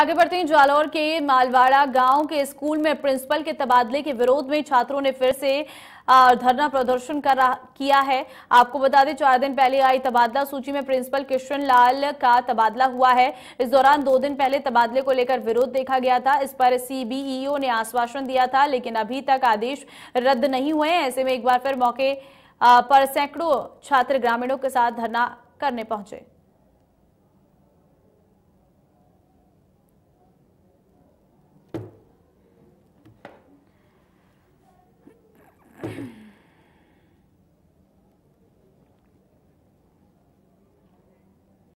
आगे बढ़ते हैं जालौर के मालवाड़ा गांव के स्कूल में प्रिंसिपल के तबादले के विरोध में छात्रों ने फिर से धरना प्रदर्शन कर किया है आपको बता दें चार दिन पहले आई तबादला सूची में प्रिंसिपल किशन लाल का तबादला हुआ है इस दौरान दो दिन पहले तबादले को लेकर विरोध देखा गया था इस पर सीबीईओ ने आश्वासन दिया था लेकिन अभी तक आदेश रद्द नहीं हुए ऐसे में एक बार फिर मौके पर सैकड़ों छात्र ग्रामीणों के साथ धरना करने पहुंचे